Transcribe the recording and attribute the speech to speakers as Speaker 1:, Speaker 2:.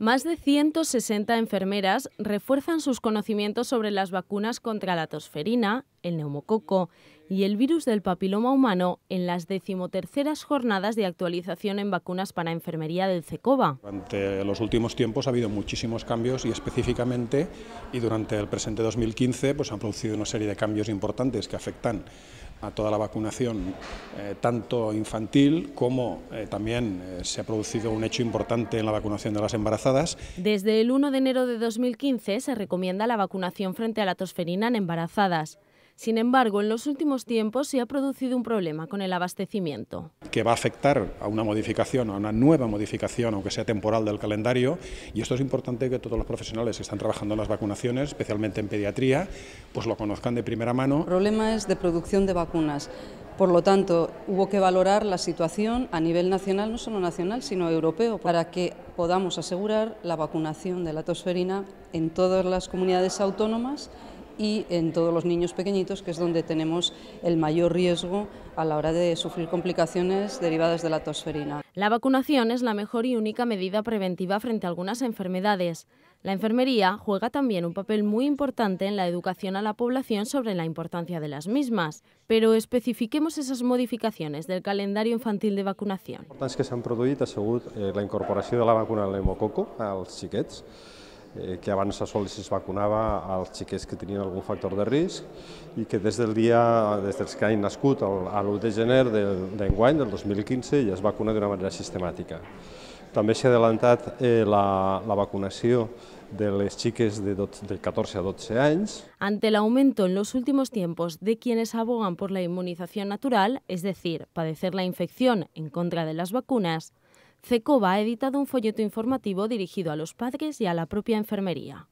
Speaker 1: Más de 160 enfermeras refuerzan sus conocimientos sobre las vacunas contra la tosferina, el neumococo y el virus del papiloma humano en las decimoterceras jornadas de actualización en vacunas para enfermería del CECOVA.
Speaker 2: Durante los últimos tiempos ha habido muchísimos cambios y específicamente y durante el presente 2015 pues han producido una serie de cambios importantes que afectan a toda la vacunación, eh, tanto infantil como eh, también eh, se ha producido un hecho importante en la vacunación de las embarazadas.
Speaker 1: Desde el 1 de enero de 2015 se recomienda la vacunación frente a la tosferina en embarazadas. Sin embargo, en los últimos tiempos se ha producido un problema con el abastecimiento.
Speaker 2: Que va a afectar a una modificación, a una nueva modificación, aunque sea temporal del calendario, y esto es importante que todos los profesionales que están trabajando en las
Speaker 3: vacunaciones, especialmente en pediatría, pues lo conozcan de primera mano. El problema es de producción de vacunas. Por lo tanto, hubo que valorar la situación a nivel nacional, no solo nacional, sino europeo, para que podamos asegurar la vacunación de la tosferina en todas las comunidades autónomas y en todos los niños pequeñitos, que es donde tenemos el mayor riesgo a la hora de sufrir complicaciones derivadas de la tosferina.
Speaker 1: La vacunación es la mejor y única medida preventiva frente a algunas enfermedades. La enfermería juega también un papel muy importante en la educación a la población sobre la importancia de las mismas, pero especifiquemos esas modificaciones del calendario infantil de vacunación.
Speaker 4: Las que se han ha sigut eh, la incorporación de la vacuna a hemococo al xiquets, Eh, que abans a sols es vacunava als xiquets que tenien algun factor de risc i que des del dia, des dels que han nascut a l'1 de gener d'enguany, del 2015, ja es vacuna d'una manera sistemàtica. També s'ha adelantat eh, la, la vacunació de les xiques de, 12, de, 14 a 12 anys.
Speaker 1: Ante el aumento en los últimos tiempos de quienes abogan por la inmunización natural, es decir, padecer la infección en contra de las vacunas, Cecova ha editado un folleto informativo dirigido a los padres y a la propia enfermería.